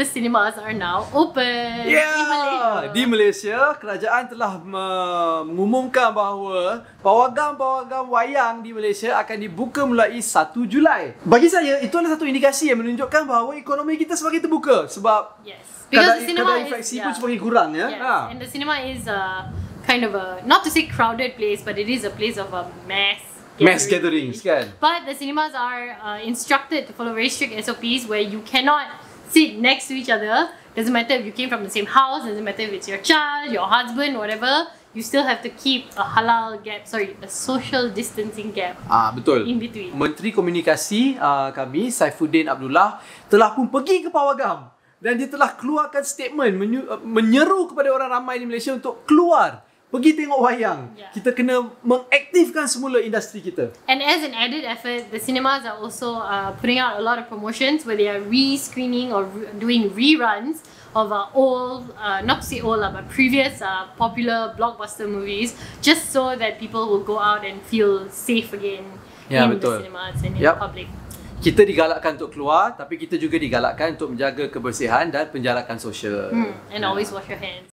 the cinemas are now open yeah. in Malaysia. Di Malaysia, kerajaan telah mengumumkan bahawa pawagam-pawagam wayang di Malaysia akan dibuka mulai 1 Julai. Bagi saya, itu adalah satu indikasi yang menunjukkan bahawa ekonomi kita semakin terbuka sebab yes. kadar, the cinema kadar infeksi is, pun yeah. semakin kurang. Ya? Yes. Ha. And the cinema is a kind of a, not to say crowded place, but it is a place of a mess. Mass gatherings, kan? But the cinemas are uh, instructed to follow very strict SOPs where you cannot sit next to each other. Doesn't matter if you came from the same house, doesn't matter if it's your child, your husband, whatever, you still have to keep a halal gap, sorry, a social distancing gap. Ah, betul. In between. Menteri Komunikasi uh, kami, Saifuddin Abdullah, telah pun pergi ke Pawagam dan dia telah keluarkan statement menyeru kepada orang ramai di Malaysia untuk keluar pergi tengok wayang. Yeah. Kita kena mengaktifkan semula industri kita. And as an added effort, the cinemas are also uh, putting out a lot of promotions where they are re-screening or re- doing reruns of our old, uh, not to say old lah, but previous uh, popular blockbuster movies just so that people will go out and feel safe again yeah, in betul. the cinemas and in yep. the public. Kita digalakkan untuk keluar tapi kita juga digalakkan untuk menjaga kebersihan dan penjarakan sosial. Hmm. And yeah. always wash your hands.